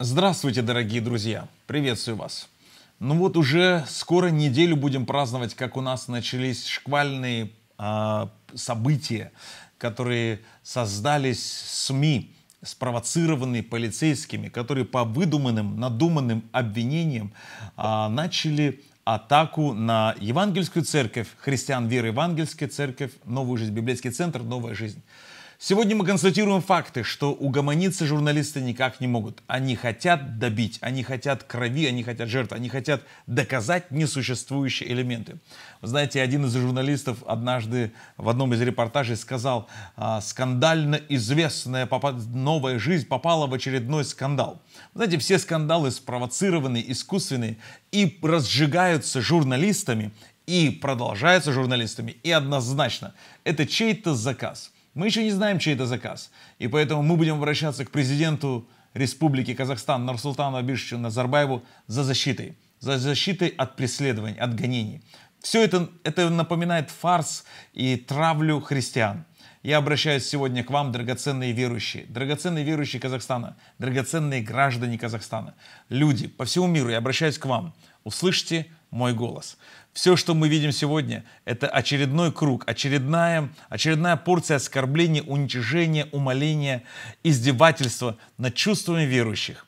Здравствуйте, дорогие друзья! Приветствую вас! Ну вот уже скоро неделю будем праздновать, как у нас начались шквальные э, события, которые создались СМИ, спровоцированные полицейскими, которые по выдуманным, надуманным обвинениям э, начали атаку на евангельскую церковь, христиан веры евангельской церковь, новую жизнь, библейский центр, новая жизнь. Сегодня мы констатируем факты, что угомониться журналисты никак не могут. Они хотят добить, они хотят крови, они хотят жертв, они хотят доказать несуществующие элементы. Вы знаете, один из журналистов однажды в одном из репортажей сказал, «А, скандально известная новая жизнь попала в очередной скандал. Вы знаете, все скандалы спровоцированы, искусственные и разжигаются журналистами, и продолжаются журналистами, и однозначно. Это чей-то заказ – мы еще не знаем, чей это заказ. И поэтому мы будем обращаться к президенту Республики Казахстан Нурсултану Абишевичу Назарбаеву за защитой. За защитой от преследований, от гонений. Все это, это напоминает фарс и травлю христиан. Я обращаюсь сегодня к вам, драгоценные верующие, драгоценные верующие Казахстана, драгоценные граждане Казахстана, люди по всему миру, я обращаюсь к вам. Услышьте мой голос. Все, что мы видим сегодня, это очередной круг, очередная, очередная порция оскорбления, уничижения, умоления, издевательства над чувствами верующих.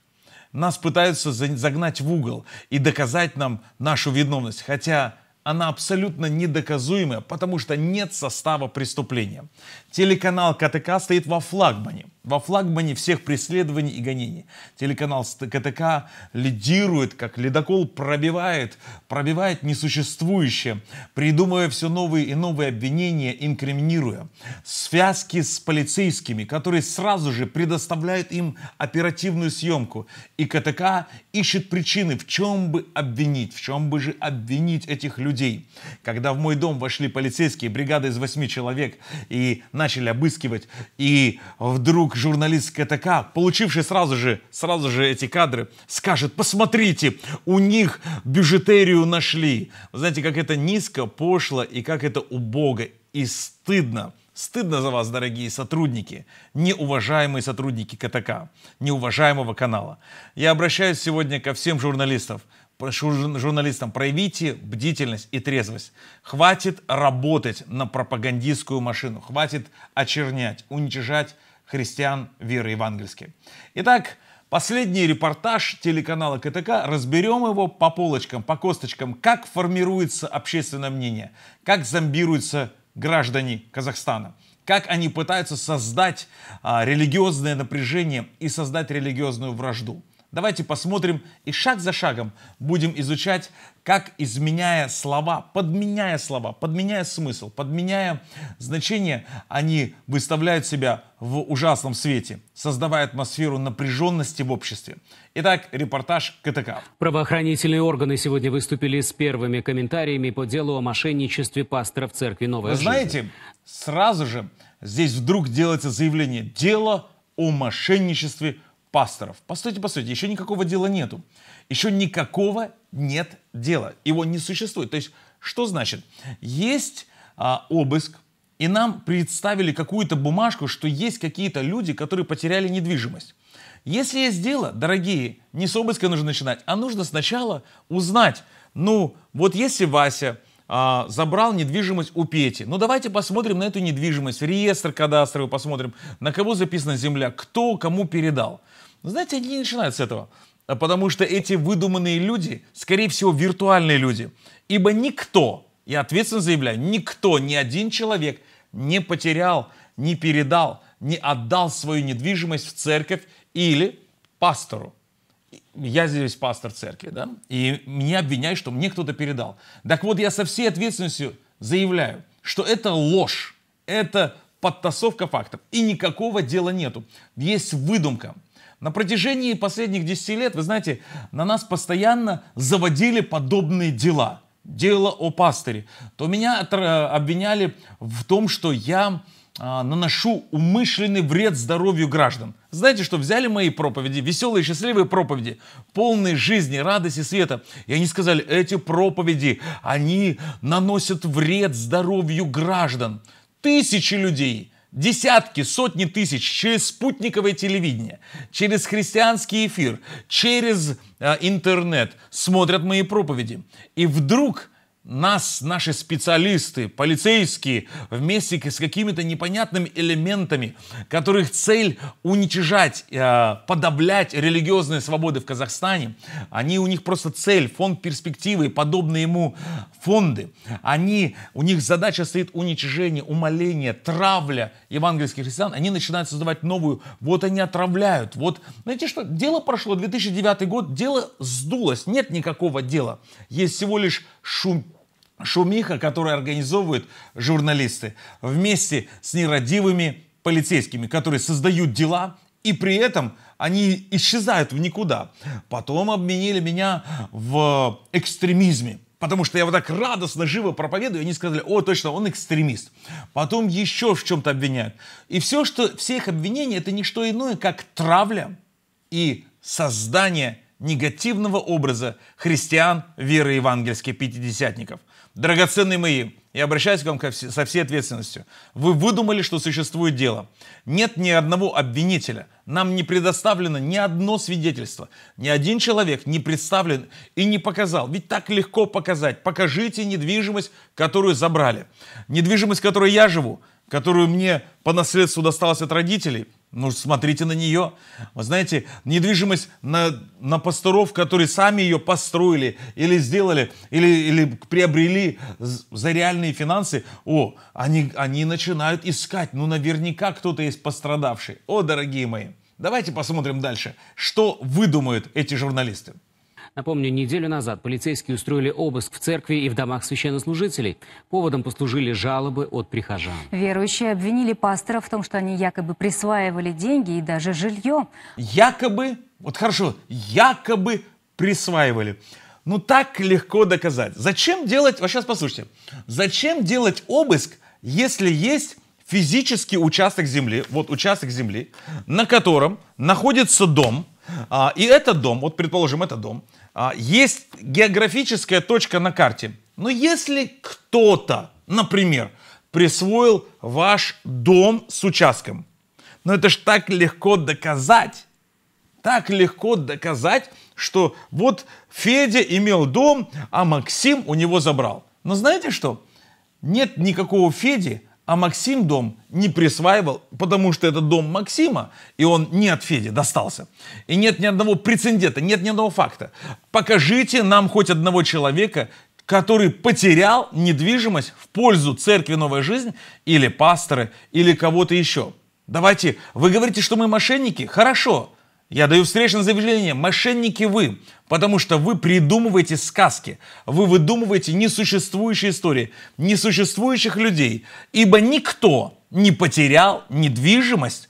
Нас пытаются загнать в угол и доказать нам нашу виновность, хотя она абсолютно недоказуемая, потому что нет состава преступления. Телеканал КТК стоит во флагмане. Во флагмане всех преследований и гонений. Телеканал КТК лидирует, как ледокол пробивает, пробивает несуществующее, придумывая все новые и новые обвинения, инкриминируя. Связки с полицейскими, которые сразу же предоставляют им оперативную съемку. И КТК ищет причины, в чем бы обвинить, в чем бы же обвинить этих людей. Когда в мой дом вошли полицейские бригады из восьми человек и начали обыскивать, и вдруг журналист КТК, получивший сразу же, сразу же эти кадры, скажет, посмотрите, у них бюджетерию нашли. Вы знаете, как это низко, пошло и как это убого и стыдно. Стыдно за вас, дорогие сотрудники, неуважаемые сотрудники КТК, неуважаемого канала. Я обращаюсь сегодня ко всем журналистам – Прошу журналистам, проявите бдительность и трезвость. Хватит работать на пропагандистскую машину, хватит очернять, уничижать христиан веры евангельской. Итак, Последний репортаж телеканала КТК. Разберем его по полочкам, по косточкам. Как формируется общественное мнение, как зомбируются граждане Казахстана, как они пытаются создать а, религиозное напряжение и создать религиозную вражду. Давайте посмотрим и шаг за шагом будем изучать, как изменяя слова, подменяя слова, подменяя смысл, подменяя значение, они выставляют себя в ужасном свете, создавая атмосферу напряженности в обществе. Итак, репортаж КТК. Правоохранительные органы сегодня выступили с первыми комментариями по делу о мошенничестве пастора в церкви Новая Вы знаете, жизнь. сразу же здесь вдруг делается заявление «Дело о мошенничестве пасторов. Постойте, постойте, еще никакого дела нету. Еще никакого нет дела. Его не существует. То есть, что значит? Есть а, обыск, и нам представили какую-то бумажку, что есть какие-то люди, которые потеряли недвижимость. Если есть дело, дорогие, не с обыска нужно начинать, а нужно сначала узнать, ну, вот если Вася а, забрал недвижимость у Пети, ну, давайте посмотрим на эту недвижимость, реестр кадастровый посмотрим, на кого записана земля, кто кому передал. Но знаете, они не начинают с этого. А потому что эти выдуманные люди, скорее всего, виртуальные люди. Ибо никто, я ответственно заявляю, никто, ни один человек не потерял, не передал, не отдал свою недвижимость в церковь или пастору. Я здесь пастор церкви, да, и меня обвиняют, что мне кто-то передал. Так вот, я со всей ответственностью заявляю, что это ложь, это подтасовка фактов, и никакого дела нету. Есть выдумка. На протяжении последних 10 лет, вы знаете, на нас постоянно заводили подобные дела. Дело о пастыре. То меня э, обвиняли в том, что я а, наношу умышленный вред здоровью граждан. Знаете, что взяли мои проповеди, веселые, счастливые проповеди, полные жизни, радости, света, и они сказали, эти проповеди, они наносят вред здоровью граждан. Тысячи людей Десятки, сотни тысяч через спутниковое телевидение, через христианский эфир, через э, интернет смотрят мои проповеди. И вдруг нас наши специалисты, полицейские, вместе с какими-то непонятными элементами, которых цель уничижать, э, подавлять религиозные свободы в Казахстане, они у них просто цель, фонд перспективы подобные ему фонды. Они, у них задача стоит уничижение, умоление, травля евангельских христиан. Они начинают создавать новую, вот они отравляют. Вот, знаете что, дело прошло, 2009 год, дело сдулось, нет никакого дела. Есть всего лишь шум шумиха, которую организовывают журналисты вместе с нерадивыми полицейскими, которые создают дела и при этом они исчезают в никуда. Потом обменили меня в экстремизме. Потому что я вот так радостно, живо проповедую, и они сказали, о, точно, он экстремист. Потом еще в чем-то обвиняют. И все, что, все их обвинения, это не что иное, как травля и создание негативного образа христиан веры евангельских пятидесятников. Драгоценные мои, я обращаюсь к вам со всей ответственностью. Вы выдумали, что существует дело. Нет ни одного обвинителя. Нам не предоставлено ни одно свидетельство. Ни один человек не представлен и не показал. Ведь так легко показать. Покажите недвижимость, которую забрали. Недвижимость, в которой я живу, которую мне по наследству досталось от родителей – ну, смотрите на нее. Вы знаете, недвижимость на, на пасторов, которые сами ее построили или сделали, или, или приобрели за реальные финансы, о, они, они начинают искать. Ну, наверняка кто-то есть пострадавший. О, дорогие мои, давайте посмотрим дальше, что выдумают эти журналисты. Напомню, неделю назад полицейские устроили обыск в церкви и в домах священнослужителей. Поводом послужили жалобы от прихожан. Верующие обвинили пастора в том, что они якобы присваивали деньги и даже жилье. Якобы, вот хорошо, якобы присваивали. Ну так легко доказать. Зачем делать, вот сейчас послушайте, зачем делать обыск, если есть физический участок земли, вот участок земли, на котором находится дом, а, и этот дом, вот предположим, это дом, а, есть географическая точка на карте. Но если кто-то, например, присвоил ваш дом с участком, но это ж так легко доказать, так легко доказать, что вот Федя имел дом, а Максим у него забрал. Но знаете что? Нет никакого Феди, а Максим дом не присваивал, потому что это дом Максима, и он не от Феди достался. И нет ни одного прецедента, нет ни одного факта. Покажите нам хоть одного человека, который потерял недвижимость в пользу церкви «Новая жизнь» или пастора, или кого-то еще. Давайте, вы говорите, что мы мошенники? Хорошо, я даю встречное заявление, мошенники вы, потому что вы придумываете сказки, вы выдумываете несуществующие истории, несуществующих людей, ибо никто не потерял недвижимость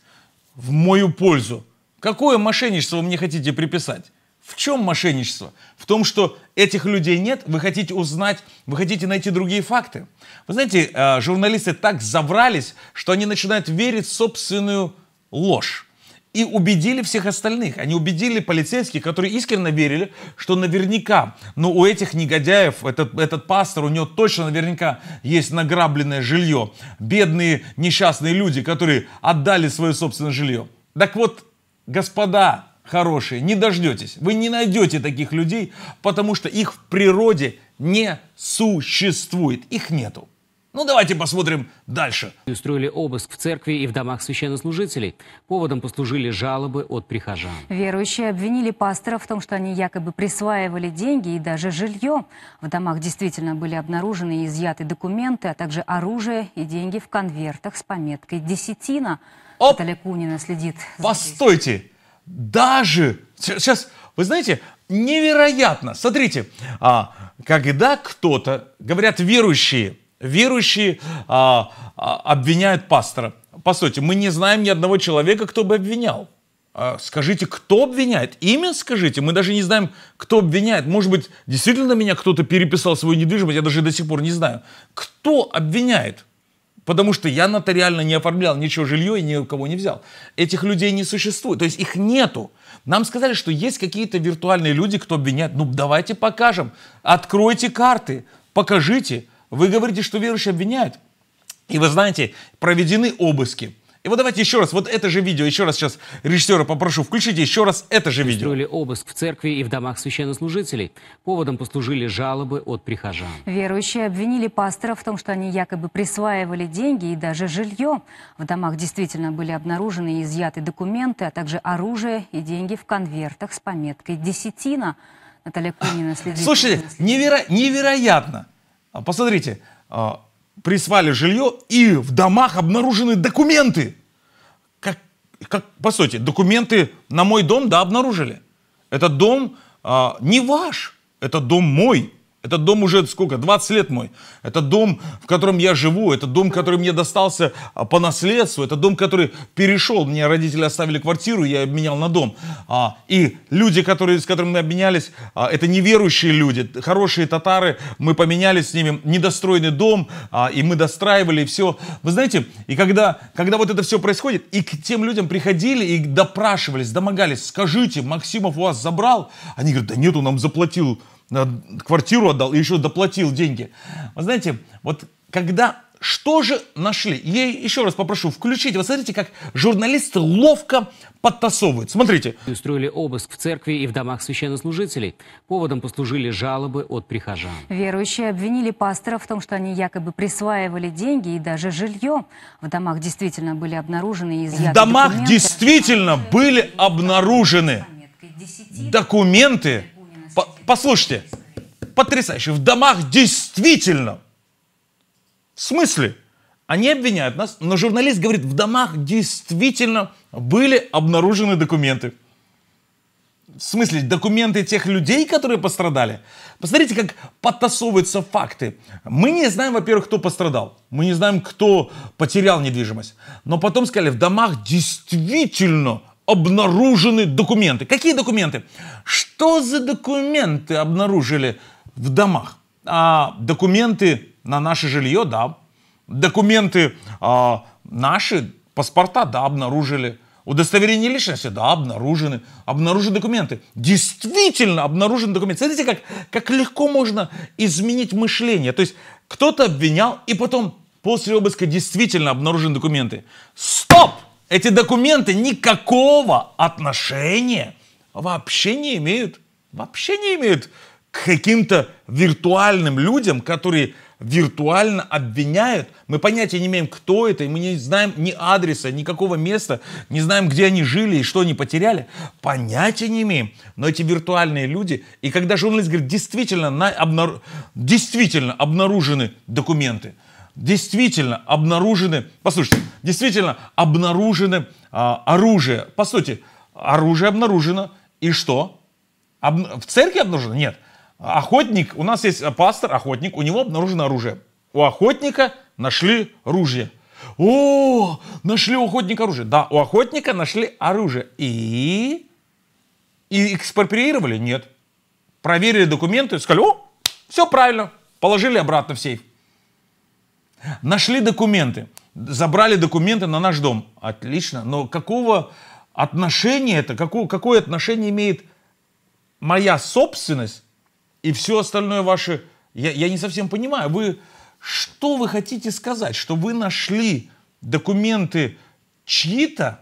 в мою пользу. Какое мошенничество вы мне хотите приписать? В чем мошенничество? В том, что этих людей нет, вы хотите узнать, вы хотите найти другие факты. Вы знаете, э, журналисты так заврались, что они начинают верить в собственную ложь и убедили всех остальных. Они убедили полицейских, которые искренне верили, что наверняка, но у этих негодяев, этот, этот пастор, у него точно наверняка есть награбленное жилье. Бедные несчастные люди, которые отдали свое собственное жилье. Так вот, господа хорошие, не дождетесь. Вы не найдете таких людей, потому что их в природе не существует. Их нету. Ну давайте посмотрим дальше. Устроили обыск в церкви и в домах священнослужителей. Поводом послужили жалобы от прихожан. Верующие обвинили пасторов в том, что они якобы присваивали деньги и даже жилье. В домах действительно были обнаружены и изъяты документы, а также оружие и деньги в конвертах с пометкой «Десятина». Оп! Наталья Кунина следит. Постойте! Даже... Сейчас, вы знаете, невероятно. Смотрите, а, когда кто-то, говорят верующие, верующие а, а, обвиняют пастора. По сути, мы не знаем ни одного человека, кто бы обвинял. А, скажите, кто обвиняет? Имя скажите. Мы даже не знаем, кто обвиняет. Может быть, действительно меня кто-то переписал свою недвижимость, я даже до сих пор не знаю. Кто обвиняет? Потому что я нотариально не оформлял ничего жилье и ни у кого не взял. Этих людей не существует, то есть их нету. Нам сказали, что есть какие-то виртуальные люди, кто обвиняет. Ну давайте покажем, откройте карты, покажите. Вы говорите, что верующие обвиняют. И вы знаете, проведены обыски. И вот давайте еще раз, вот это же видео, еще раз сейчас режиссера попрошу, включите еще раз это же видео. Устроили обыск в церкви и в домах священнослужителей. Поводом послужили жалобы от прихожан. Верующие обвинили пастора в том, что они якобы присваивали деньги и даже жилье. В домах действительно были обнаружены и изъяты документы, а также оружие и деньги в конвертах с пометкой «десятина». Наталья Кунина следит. Слушайте, невера, невероятно. А, посмотрите, а, присвали жилье, и в домах обнаружены документы. Как, как, по сути, документы на мой дом, да, обнаружили. Этот дом а, не ваш, это дом мой. Этот дом уже сколько? 20 лет мой. Это дом, в котором я живу. Это дом, который мне достался а, по наследству. Это дом, который перешел. Мне родители оставили квартиру, я обменял на дом. А, и люди, которые, с которыми мы обменялись, а, это неверующие люди, хорошие татары. Мы поменялись с ними недостроенный дом, и мы достраивали, и все. Вы знаете, и когда, когда вот это все происходит, и к тем людям приходили и допрашивались, домогались, скажите, Максимов у вас забрал? Они говорят, да нету, нам заплатил Э, квартиру отдал и еще доплатил деньги. Вы знаете, вот когда что же нашли? Я еще раз попрошу включить. Вы смотрите, как журналисты ловко подтасовывают. Смотрите. Устроили обыск в церкви и в домах священнослужителей. Поводом послужили жалобы от прихожан. Верующие обвинили пастора в том, что они якобы присваивали деньги и даже жилье. В домах действительно были обнаружены изъяты В домах документы. действительно были обнаружены документы, по послушайте, потрясающе. В домах действительно. В смысле? Они обвиняют нас, но журналист говорит, в домах действительно были обнаружены документы. В смысле, документы тех людей, которые пострадали? Посмотрите, как подтасовываются факты. Мы не знаем, во-первых, кто пострадал. Мы не знаем, кто потерял недвижимость. Но потом сказали, в домах действительно обнаружены документы. Какие документы? Что за документы обнаружили в домах? А, документы на наше жилье, да. Документы а, наши, паспорта, да, обнаружили. Удостоверение личности, да, обнаружены. Обнаружены документы. Действительно обнаружены документы. Смотрите, как, как легко можно изменить мышление. То есть кто-то обвинял, и потом после обыска действительно обнаружены документы. Стоп! Эти документы никакого отношения вообще не имеют, вообще не имеют к каким-то виртуальным людям, которые виртуально обвиняют. Мы понятия не имеем, кто это, и мы не знаем ни адреса, никакого места, не знаем, где они жили и что они потеряли. Понятия не имеем. Но эти виртуальные люди, и когда журналист говорит, действительно, на, обнару, действительно обнаружены документы – действительно обнаружены, послушайте, действительно обнаружены а, оружие. По сути, оружие обнаружено, и что? Об, в церкви обнаружено? Нет. Охотник, у нас есть а, пастор, охотник, у него обнаружено оружие. У охотника нашли оружие. О, нашли у охотника оружие. Да, у охотника нашли оружие. И? И экспроприировали? Нет. Проверили документы, сказали, о, все правильно, положили обратно в сейф. Нашли документы, забрали документы на наш дом. Отлично, но какого отношения это, какое, какое отношение имеет моя собственность и все остальное ваше... Я, я не совсем понимаю, вы что вы хотите сказать, что вы нашли документы чьи-то,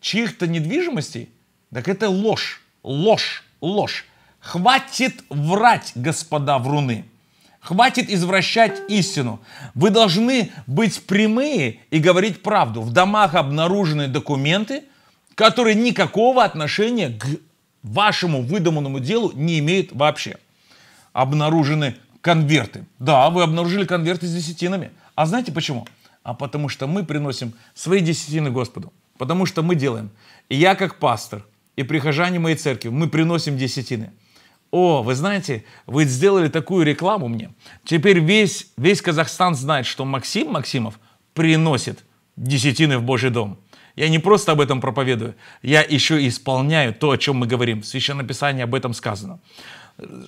чьих-то недвижимостей? Так это ложь, ложь, ложь. Хватит врать, господа вруны. Хватит извращать истину. Вы должны быть прямые и говорить правду. В домах обнаружены документы, которые никакого отношения к вашему выдуманному делу не имеют вообще. Обнаружены конверты. Да, вы обнаружили конверты с десятинами. А знаете почему? А потому что мы приносим свои десятины Господу. Потому что мы делаем. И я как пастор, и прихожане моей церкви, мы приносим десятины о, вы знаете, вы сделали такую рекламу мне. Теперь весь, весь Казахстан знает, что Максим Максимов приносит десятины в Божий дом. Я не просто об этом проповедую, я еще и исполняю то, о чем мы говорим. В Священном Писании об этом сказано.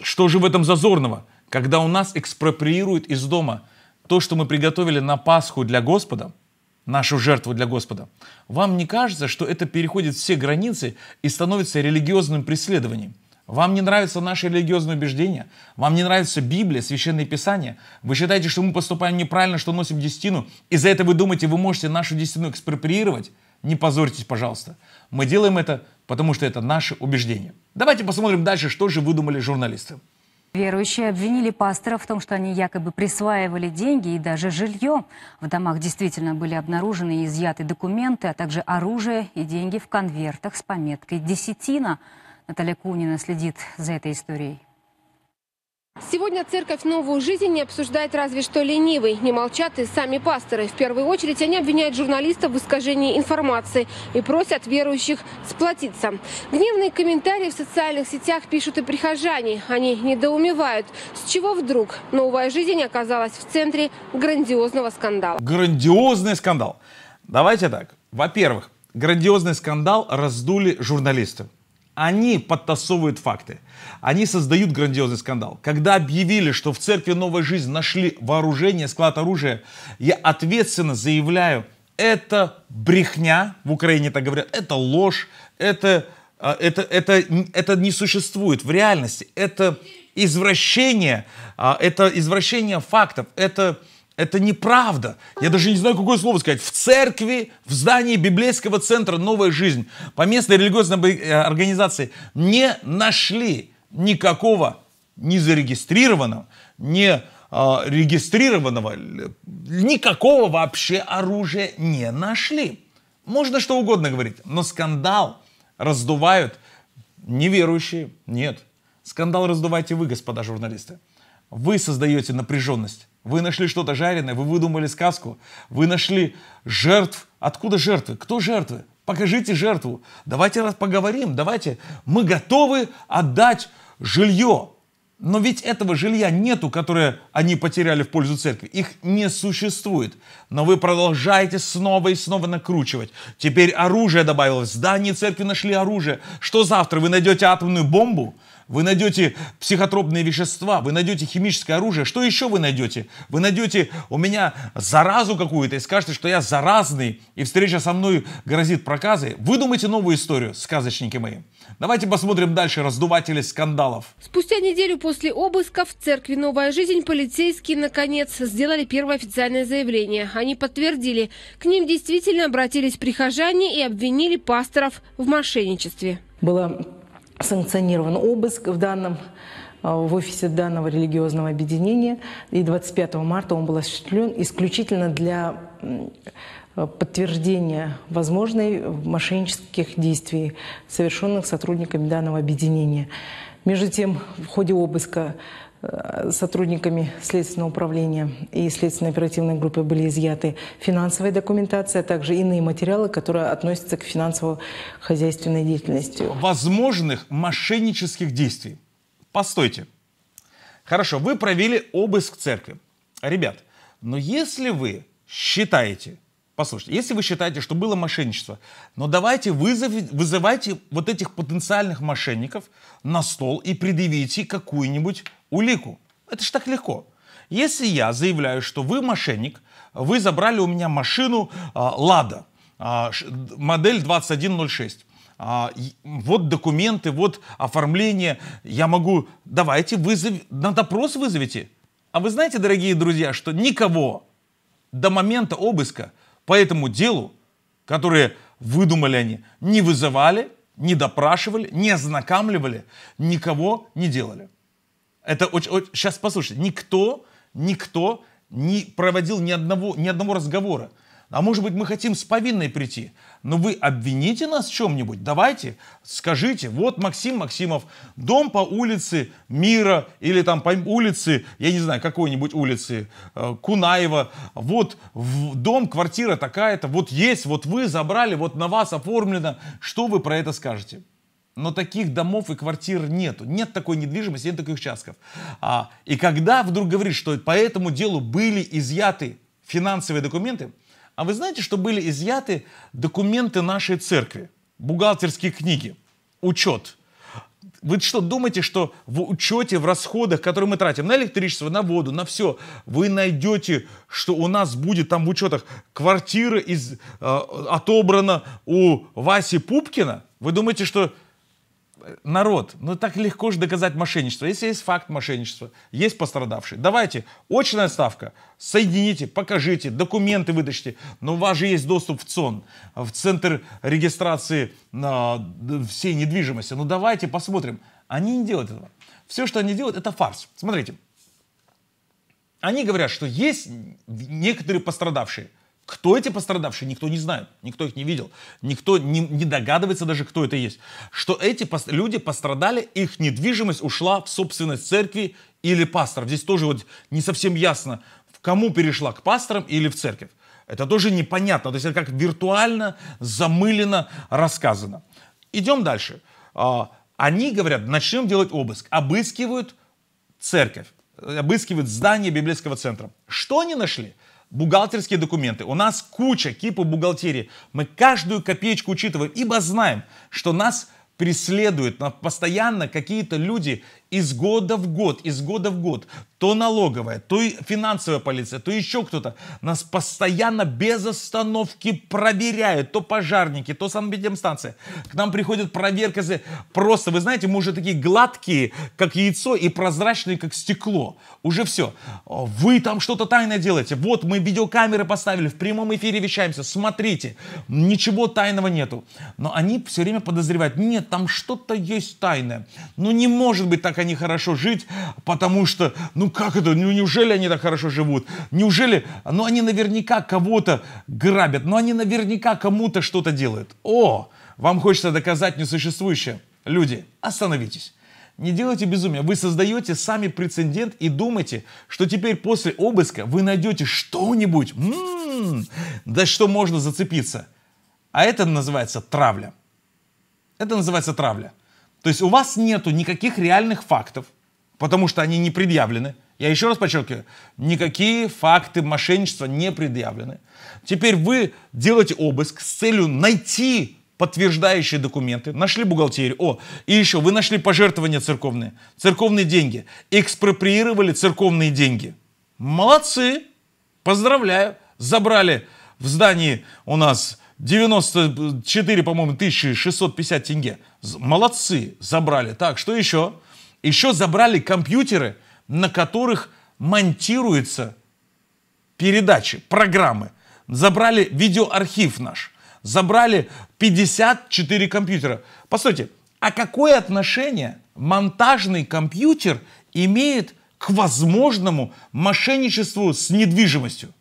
Что же в этом зазорного, когда у нас экспроприируют из дома то, что мы приготовили на Пасху для Господа, нашу жертву для Господа, вам не кажется, что это переходит все границы и становится религиозным преследованием? Вам не нравятся наши религиозные убеждения? Вам не нравится Библия, Священное Писание? Вы считаете, что мы поступаем неправильно, что носим десятину? Из-за этого вы думаете, вы можете нашу десятину экспроприировать? Не позорьтесь, пожалуйста. Мы делаем это, потому что это наши убеждения. Давайте посмотрим дальше, что же выдумали журналисты. Верующие обвинили пастора в том, что они якобы присваивали деньги и даже жилье. В домах действительно были обнаружены и изъяты документы, а также оружие и деньги в конвертах с пометкой «десятина». Наталья Кунина следит за этой историей. Сегодня церковь новую жизнь не обсуждает разве что ленивый. Не молчат и сами пасторы. В первую очередь они обвиняют журналистов в искажении информации и просят верующих сплотиться. Гневные комментарии в социальных сетях пишут и прихожане. Они недоумевают, с чего вдруг новая жизнь оказалась в центре грандиозного скандала. Грандиозный скандал. Давайте так. Во-первых, грандиозный скандал раздули журналисты. Они подтасовывают факты. Они создают грандиозный скандал. Когда объявили, что в церкви «Новая жизнь» нашли вооружение, склад оружия, я ответственно заявляю, это брехня, в Украине так говорят, это ложь, это, а, это, это, это не существует в реальности, это извращение, а, это извращение фактов, это это неправда. Я даже не знаю, какое слово сказать. В церкви, в здании библейского центра «Новая жизнь» по местной религиозной э, организации не нашли никакого не зарегистрированного, э, не регистрированного, никакого вообще оружия не нашли. Можно что угодно говорить, но скандал раздувают неверующие. Нет. Скандал раздувайте вы, господа журналисты. Вы создаете напряженность вы нашли что-то жареное, вы выдумали сказку, вы нашли жертв. Откуда жертвы? Кто жертвы? Покажите жертву. Давайте раз поговорим, давайте. Мы готовы отдать жилье. Но ведь этого жилья нету, которое они потеряли в пользу церкви. Их не существует. Но вы продолжаете снова и снова накручивать. Теперь оружие добавилось. В здании церкви нашли оружие. Что завтра? Вы найдете атомную бомбу? вы найдете психотропные вещества, вы найдете химическое оружие. Что еще вы найдете? Вы найдете у меня заразу какую-то и скажете, что я заразный, и встреча со мной грозит проказы. Выдумайте новую историю, сказочники мои. Давайте посмотрим дальше раздуватели скандалов. Спустя неделю после обыска в церкви «Новая жизнь» полицейские, наконец, сделали первое официальное заявление. Они подтвердили, к ним действительно обратились прихожане и обвинили пасторов в мошенничестве. Было санкционирован обыск в данном а, в офисе данного религиозного объединения. И 25 марта он был осуществлен исключительно для а, подтверждения возможной мошеннических действий, совершенных сотрудниками данного объединения. Между тем, в ходе обыска Э, сотрудниками Следственного управления и Следственной оперативной группы были изъяты финансовая документация, а также иные материалы, которые относятся к финансово-хозяйственной деятельности. Возможных мошеннических действий. Постойте. Хорошо, вы провели обыск церкви. Ребят, но если вы считаете, послушайте, если вы считаете, что было мошенничество, но давайте вызови, вызывайте вот этих потенциальных мошенников на стол и предъявите какую-нибудь улику. Это ж так легко. Если я заявляю, что вы мошенник, вы забрали у меня машину а, «Лада», а, модель 2106, а, вот документы, вот оформление, я могу, давайте вызов, на допрос вызовите. А вы знаете, дорогие друзья, что никого до момента обыска по этому делу, которое выдумали они, не вызывали, не допрашивали, не ознакомливали, никого не делали. Это очень, очень... Сейчас послушайте, никто, никто не проводил ни одного, ни одного разговора. А может быть, мы хотим с повинной прийти. Но вы обвините нас в чем-нибудь. Давайте, скажите, вот Максим Максимов, дом по улице Мира или там по улице, я не знаю, какой-нибудь улицы э, Кунаева. Вот дом, квартира такая-то, вот есть, вот вы забрали, вот на вас оформлено. Что вы про это скажете? но таких домов и квартир нету. Нет такой недвижимости, нет таких участков. А, и когда вдруг говорит, что по этому делу были изъяты финансовые документы, а вы знаете, что были изъяты документы нашей церкви, бухгалтерские книги, учет. Вы что, думаете, что в учете, в расходах, которые мы тратим на электричество, на воду, на все, вы найдете, что у нас будет там в учетах квартира из, э, отобрана у Васи Пупкина? Вы думаете, что народ, ну так легко же доказать мошенничество. Если есть факт мошенничества, есть пострадавший, давайте, очная ставка, соедините, покажите, документы выдачите. Но у вас же есть доступ в ЦОН, в Центр регистрации а, всей недвижимости. Ну давайте посмотрим. Они не делают этого. Все, что они делают, это фарс. Смотрите, они говорят, что есть некоторые пострадавшие – кто эти пострадавшие, никто не знает, никто их не видел, никто не, не догадывается даже, кто это есть. Что эти пост- люди пострадали, их недвижимость ушла в собственность церкви или пасторов. Здесь тоже вот не совсем ясно, кому перешла, к пасторам или в церковь. Это тоже непонятно, то есть это как виртуально, замылено рассказано. Идем дальше. А, они говорят, начнем делать обыск. Обыскивают церковь, обыскивают здание библейского центра. Что они нашли? бухгалтерские документы. У нас куча кипа бухгалтерии. Мы каждую копеечку учитываем, ибо знаем, что нас преследуют постоянно какие-то люди из года в год, из года в год, то налоговая, то и финансовая полиция, то еще кто-то нас постоянно без остановки проверяют, то пожарники, то санэпидемстанция. К нам приходят проверки, просто, вы знаете, мы уже такие гладкие, как яйцо, и прозрачные, как стекло. Уже все. Вы там что-то тайное делаете. Вот мы видеокамеры поставили, в прямом эфире вещаемся, смотрите. Ничего тайного нету. Но они все время подозревают, нет, там что-то есть тайное. Ну не может быть так, как они хорошо жить, потому что, ну как это, ну неужели они так хорошо живут? Неужели, ну они наверняка кого-то грабят, ну они наверняка кому-то что-то делают. О, вам хочется доказать несуществующее. Люди, остановитесь. Не делайте безумия. Вы создаете сами прецедент и думаете, что теперь после обыска вы найдете что-нибудь, м-м-м. да что можно зацепиться. А это называется травля. Это называется травля. То есть у вас нету никаких реальных фактов, потому что они не предъявлены. Я еще раз подчеркиваю, никакие факты мошенничества не предъявлены. Теперь вы делаете обыск с целью найти подтверждающие документы, нашли бухгалтерию, о, и еще вы нашли пожертвования церковные, церковные деньги, экспроприировали церковные деньги. Молодцы, поздравляю, забрали в здании у нас 94, по-моему, 1650 тенге. Молодцы, забрали. Так, что еще? Еще забрали компьютеры, на которых монтируются передачи, программы. Забрали видеоархив наш. Забрали 54 компьютера. Постойте, а какое отношение монтажный компьютер имеет к возможному мошенничеству с недвижимостью?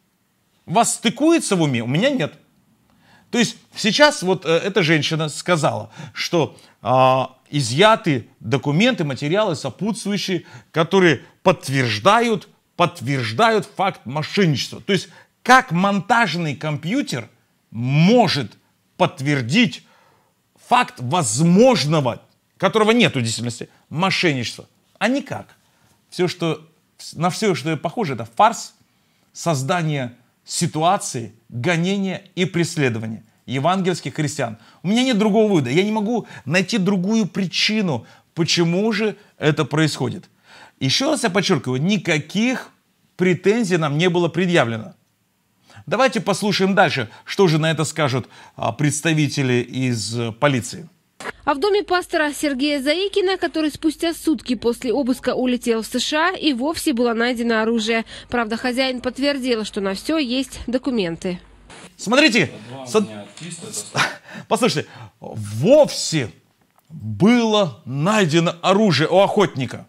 Вас стыкуется в уме? У меня нет. То есть сейчас вот э, эта женщина сказала, что э, изъяты документы, материалы сопутствующие, которые подтверждают, подтверждают факт мошенничества. То есть как монтажный компьютер может подтвердить факт возможного, которого нет в действительности, мошенничества. А никак. Все, что, на все, что похоже, это фарс, создание ситуации гонения и преследования евангельских христиан. У меня нет другого вывода. Я не могу найти другую причину, почему же это происходит. Еще раз я подчеркиваю, никаких претензий нам не было предъявлено. Давайте послушаем дальше, что же на это скажут а, представители из э, полиции. А в доме пастора Сергея Заикина, который спустя сутки после обыска улетел в США, и вовсе было найдено оружие. Правда, хозяин подтвердил, что на все есть документы. Смотрите, со... послушайте, вовсе было найдено оружие у охотника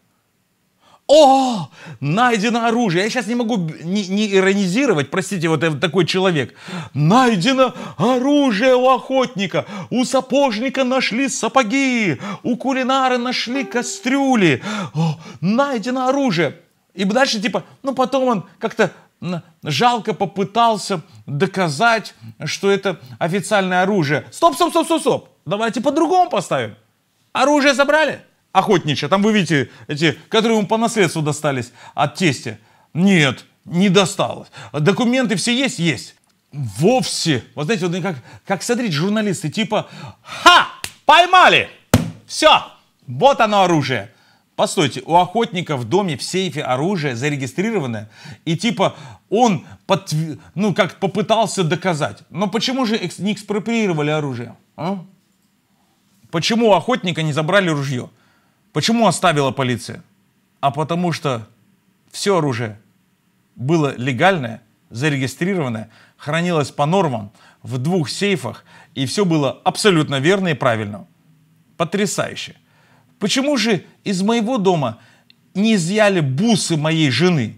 о, найдено оружие. Я сейчас не могу не, иронизировать, простите, вот такой человек. Найдено оружие у охотника, у сапожника нашли сапоги, у кулинара нашли кастрюли. О, найдено оружие. И дальше типа, ну потом он как-то жалко попытался доказать, что это официальное оружие. Стоп, стоп, стоп, стоп, стоп. Давайте по-другому поставим. Оружие забрали? охотничья. Там вы видите эти, которые ему по наследству достались от тестя. Нет, не досталось. Документы все есть? Есть. Вовсе. Вот знаете, вот как, как смотрите, журналисты, типа, ха, поймали, все, вот оно оружие. Постойте, у охотника в доме в сейфе оружие зарегистрированное, и типа он, под, ну как, попытался доказать. Но почему же не экспроприировали оружие? А? Почему у охотника не забрали ружье? Почему оставила полиция? А потому что все оружие было легальное, зарегистрированное, хранилось по нормам, в двух сейфах, и все было абсолютно верно и правильно. Потрясающе. Почему же из моего дома не изъяли бусы моей жены?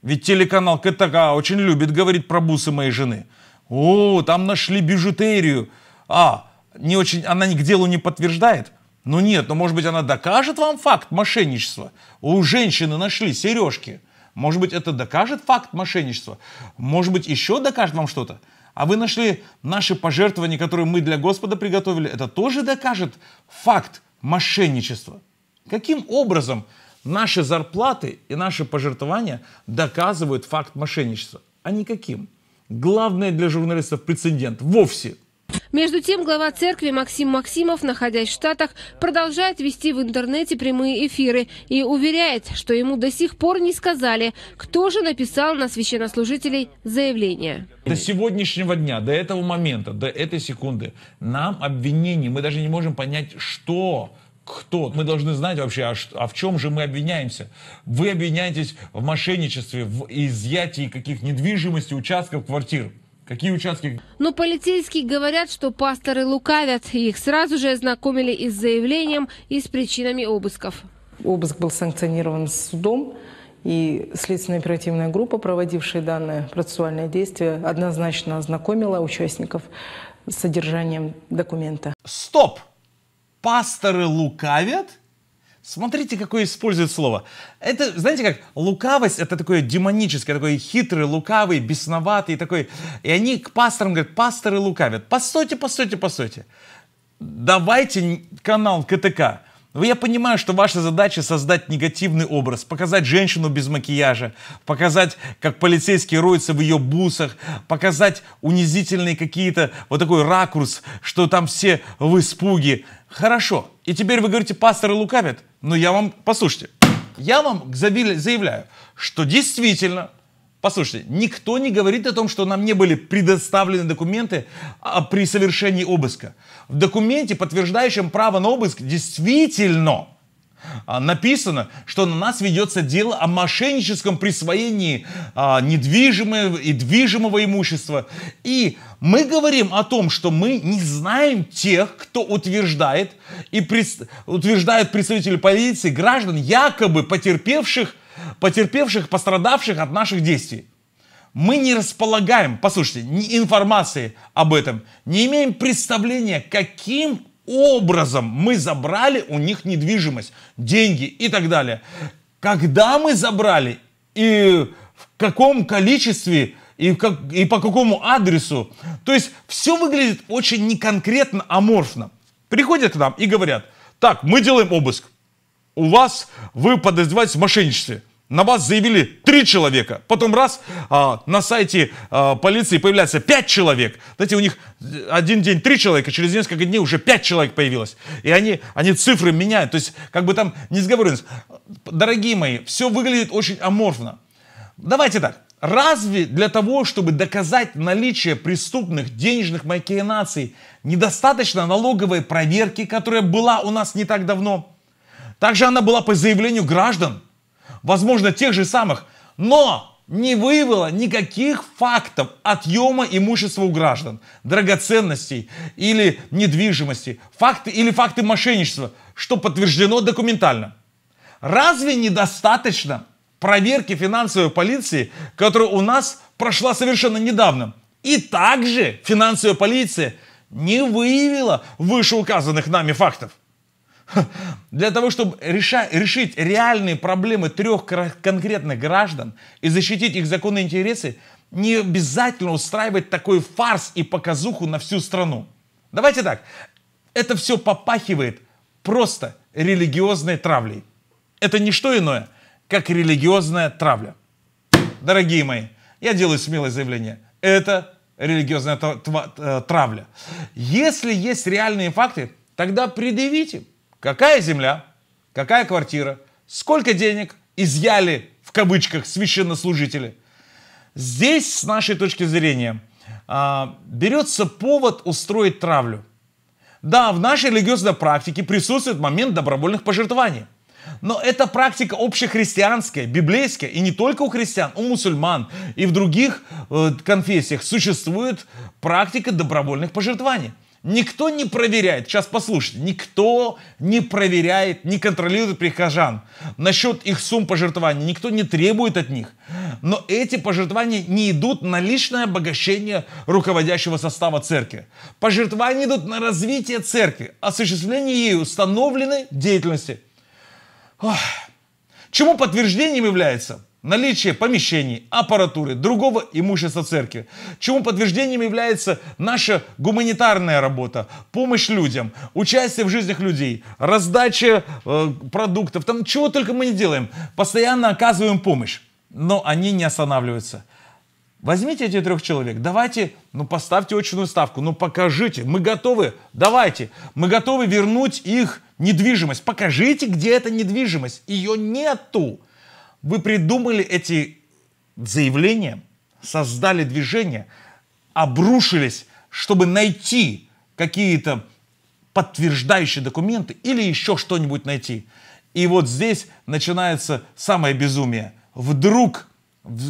Ведь телеканал КТК очень любит говорить про бусы моей жены. О, там нашли бижутерию. А, не очень, она к делу не подтверждает – ну нет, ну может быть она докажет вам факт мошенничества? У женщины нашли сережки. Может быть это докажет факт мошенничества? Может быть еще докажет вам что-то? А вы нашли наши пожертвования, которые мы для Господа приготовили, это тоже докажет факт мошенничества. Каким образом наши зарплаты и наши пожертвования доказывают факт мошенничества? А никаким. Главное для журналистов прецедент. Вовсе. Между тем, глава церкви Максим Максимов, находясь в Штатах, продолжает вести в интернете прямые эфиры и уверяет, что ему до сих пор не сказали, кто же написал на священнослужителей заявление. До сегодняшнего дня, до этого момента, до этой секунды нам обвинений, мы даже не можем понять, что кто? Мы должны знать вообще, а, а в чем же мы обвиняемся? Вы обвиняетесь в мошенничестве, в изъятии каких недвижимости, участков, квартир. Какие участки? Но ну, полицейские говорят, что пасторы лукавят. Их сразу же ознакомили и с заявлением, и с причинами обысков. Обыск был санкционирован судом. И следственная оперативная группа, проводившая данное процессуальное действие, однозначно ознакомила участников с содержанием документа. Стоп! Пасторы лукавят? Смотрите, какое использует слово. Это, знаете как, лукавость это такое демоническое, такое хитрый, лукавый, бесноватый такой. И они к пасторам говорят, пасторы лукавят. Постойте, постойте, постойте. Давайте канал КТК но ну, я понимаю, что ваша задача создать негативный образ, показать женщину без макияжа, показать, как полицейский роется в ее бусах, показать унизительные какие-то, вот такой ракурс, что там все в испуге. Хорошо. И теперь вы говорите, пасторы лукавят. Но ну, я вам, послушайте, я вам заявляю, что действительно Послушайте, никто не говорит о том, что нам не были предоставлены документы а при совершении обыска. В документе, подтверждающем право на обыск, действительно а, написано, что на нас ведется дело о мошенническом присвоении а, недвижимого и движимого имущества. И мы говорим о том, что мы не знаем тех, кто утверждает и пред, утверждают представители полиции граждан, якобы потерпевших потерпевших, пострадавших от наших действий. Мы не располагаем, послушайте, ни информации об этом, не имеем представления, каким образом мы забрали у них недвижимость, деньги и так далее. Когда мы забрали и в каком количестве и, как, и по какому адресу. То есть все выглядит очень неконкретно, аморфно. Приходят к нам и говорят, так, мы делаем обыск у вас, вы подозреваетесь в мошенничестве. На вас заявили три человека, потом раз а, на сайте а, полиции появляется пять человек. Знаете, у них один день три человека, через несколько дней уже пять человек появилось. И они, они цифры меняют. То есть, как бы там не сговоренность. Дорогие мои, все выглядит очень аморфно. Давайте так. Разве для того, чтобы доказать наличие преступных денежных макинаций, недостаточно налоговой проверки, которая была у нас не так давно? Также она была по заявлению граждан, возможно, тех же самых, но не выявила никаких фактов отъема имущества у граждан, драгоценностей или недвижимости, факты или факты мошенничества, что подтверждено документально. Разве недостаточно проверки финансовой полиции, которая у нас прошла совершенно недавно? И также финансовая полиция не выявила вышеуказанных нами фактов. Для того, чтобы реша- решить реальные проблемы трех конкретных граждан и защитить их законные интересы, не обязательно устраивать такой фарс и показуху на всю страну. Давайте так, это все попахивает просто религиозной травлей. Это не что иное, как религиозная травля. Дорогие мои, я делаю смелое заявление. Это религиозная э, травля. Если есть реальные факты, тогда предъявите какая земля, какая квартира, сколько денег изъяли в кавычках священнослужители. Здесь, с нашей точки зрения, а, берется повод устроить травлю. Да, в нашей религиозной практике присутствует момент добровольных пожертвований. Но эта практика общехристианская, библейская, и не только у христиан, у мусульман и в других э, конфессиях существует практика добровольных пожертвований. Никто не проверяет, сейчас послушайте, никто не проверяет, не контролирует прихожан насчет их сумм пожертвований, никто не требует от них. Но эти пожертвования не идут на личное обогащение руководящего состава церкви. Пожертвования идут на развитие церкви, осуществление ей установленной деятельности. Ох. Чему подтверждением является – наличие помещений, аппаратуры, другого имущества церкви, чему подтверждением является наша гуманитарная работа, помощь людям, участие в жизнях людей, раздача э, продуктов, там чего только мы не делаем, постоянно оказываем помощь, но они не останавливаются. Возьмите этих трех человек, давайте, ну поставьте очную ставку, ну покажите, мы готовы, давайте, мы готовы вернуть их недвижимость, покажите, где эта недвижимость, ее нету. Вы придумали эти заявления, создали движение, обрушились, чтобы найти какие-то подтверждающие документы или еще что-нибудь найти. И вот здесь начинается самое безумие. Вдруг,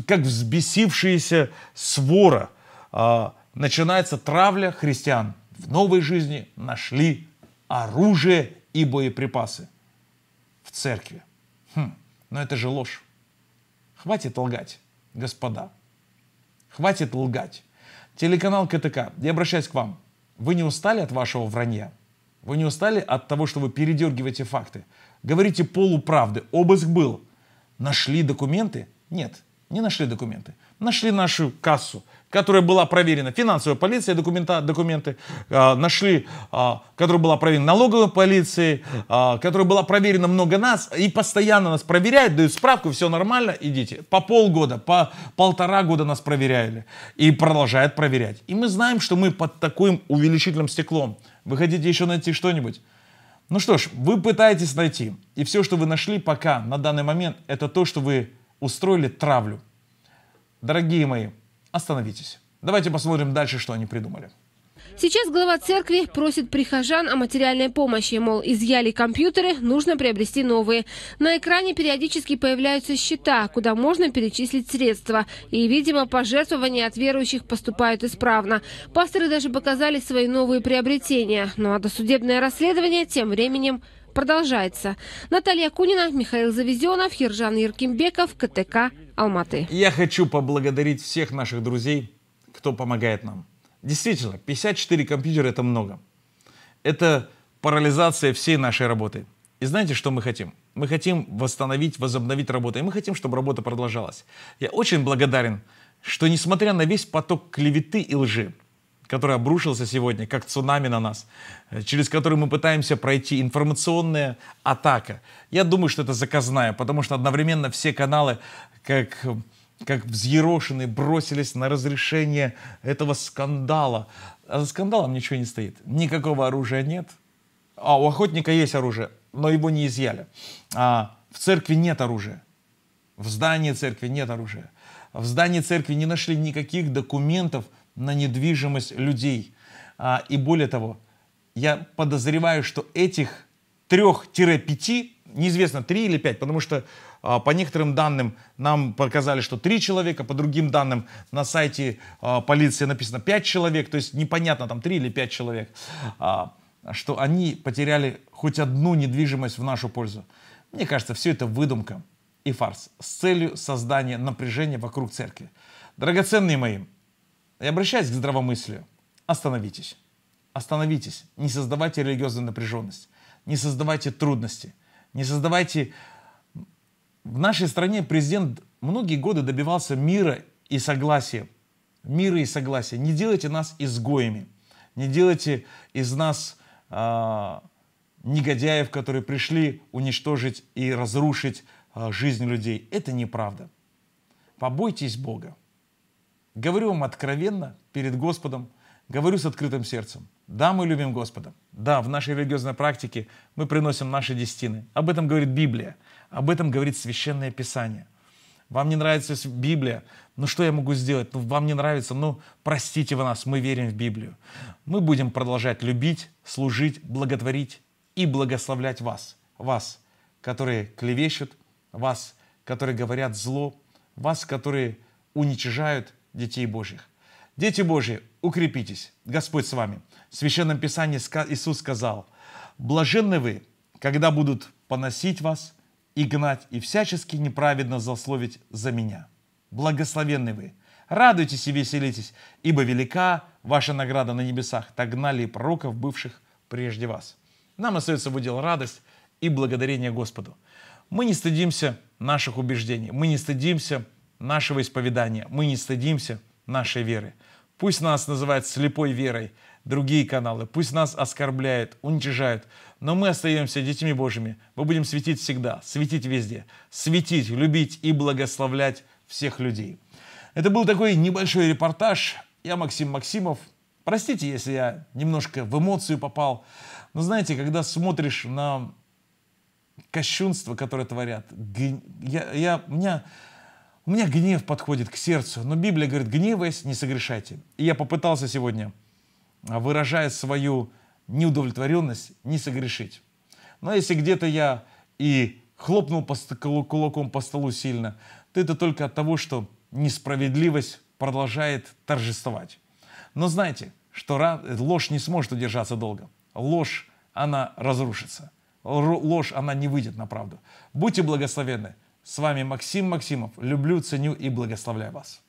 как взбесившаяся свора, а, начинается травля христиан. В новой жизни нашли оружие и боеприпасы в церкви. Хм, но это же ложь. Хватит лгать, господа. Хватит лгать. Телеканал КТК, я обращаюсь к вам. Вы не устали от вашего вранья? Вы не устали от того, что вы передергиваете факты? Говорите полуправды. Обыск был. Нашли документы? Нет, не нашли документы. Нашли нашу кассу которая была проверена, финансовая полиция, документа, документы э, нашли, э, которая была проверена налоговой полицией, э, которая была проверена много нас, и постоянно нас проверяют, дают справку, все нормально, идите. По полгода, по полтора года нас проверяли и продолжают проверять. И мы знаем, что мы под таким увеличительным стеклом. Вы хотите еще найти что-нибудь? Ну что ж, вы пытаетесь найти. И все, что вы нашли пока, на данный момент, это то, что вы устроили травлю. Дорогие мои, остановитесь. Давайте посмотрим дальше, что они придумали. Сейчас глава церкви просит прихожан о материальной помощи. Мол, изъяли компьютеры, нужно приобрести новые. На экране периодически появляются счета, куда можно перечислить средства. И, видимо, пожертвования от верующих поступают исправно. Пасторы даже показали свои новые приобретения. Ну а досудебное расследование тем временем продолжается. Наталья Кунина, Михаил Завезенов, Ержан Иркимбеков, КТК Алматы. Я хочу поблагодарить всех наших друзей, кто помогает нам. Действительно, 54 компьютера это много. Это парализация всей нашей работы. И знаете, что мы хотим? Мы хотим восстановить, возобновить работу. И мы хотим, чтобы работа продолжалась. Я очень благодарен, что несмотря на весь поток клеветы и лжи, который обрушился сегодня, как цунами на нас, э, через который мы пытаемся пройти, информационная атака. Я думаю, что это заказная, потому что одновременно все каналы, как как взъерошенные, бросились на разрешение этого скандала. А за скандалом ничего не стоит. Никакого оружия нет. А у охотника есть оружие, но его не изъяли. А в церкви нет оружия. В здании церкви нет оружия. В здании церкви не нашли никаких документов – на недвижимость людей. А, и более того, я подозреваю, что этих 3-5, неизвестно 3 или 5, потому что а, по некоторым данным нам показали, что 3 человека, по другим данным на сайте а, полиции написано 5 человек, то есть непонятно, там 3 или 5 человек, а, что они потеряли хоть одну недвижимость в нашу пользу. Мне кажется, все это выдумка и фарс с целью создания напряжения вокруг церкви. Драгоценные мои, я обращаюсь к здравомыслию. Остановитесь. Остановитесь. Не создавайте религиозную напряженность. Не создавайте трудности. Не создавайте... В нашей стране президент многие годы добивался мира и согласия. Мира и согласия. Не делайте нас изгоями. Не делайте из нас э, негодяев, которые пришли уничтожить и разрушить э, жизнь людей. Это неправда. Побойтесь Бога. Говорю вам откровенно перед Господом, говорю с открытым сердцем. Да, мы любим Господа. Да, в нашей религиозной практике мы приносим наши десятины. Об этом говорит Библия. Об этом говорит Священное Писание. Вам не нравится Библия? Ну что я могу сделать? Ну вам не нравится? Ну простите вы нас, мы верим в Библию. Мы будем продолжать любить, служить, благотворить и благословлять вас. Вас, которые клевещут, вас, которые говорят зло, вас, которые уничижают детей Божьих. Дети Божьи, укрепитесь, Господь с вами. В Священном Писании Иисус сказал, «Блаженны вы, когда будут поносить вас и гнать, и всячески неправедно злословить за меня. Благословенны вы, радуйтесь и веселитесь, ибо велика ваша награда на небесах, так гнали и пророков, бывших прежде вас». Нам остается в удел радость и благодарение Господу. Мы не стыдимся наших убеждений, мы не стыдимся нашего исповедания. Мы не стыдимся нашей веры. Пусть нас называют слепой верой, другие каналы, пусть нас оскорбляют, уничижают, но мы остаемся детьми Божьими. Мы будем светить всегда, светить везде, светить, любить и благословлять всех людей. Это был такой небольшой репортаж. Я Максим Максимов. Простите, если я немножко в эмоцию попал. Но знаете, когда смотришь на кощунство, которое творят, я, я, меня у меня гнев подходит к сердцу, но Библия говорит, гневаясь, не согрешайте. И я попытался сегодня, а, выражая свою неудовлетворенность, не согрешить. Но если где-то я и хлопнул по кулаком по столу сильно, то это только от того, что несправедливость продолжает торжествовать. Но знаете, что ложь не сможет удержаться долго. Ложь, она разрушится. Ложь, она не выйдет на правду. Будьте благословенны. С вами Максим Максимов. Люблю, ценю и благословляю вас.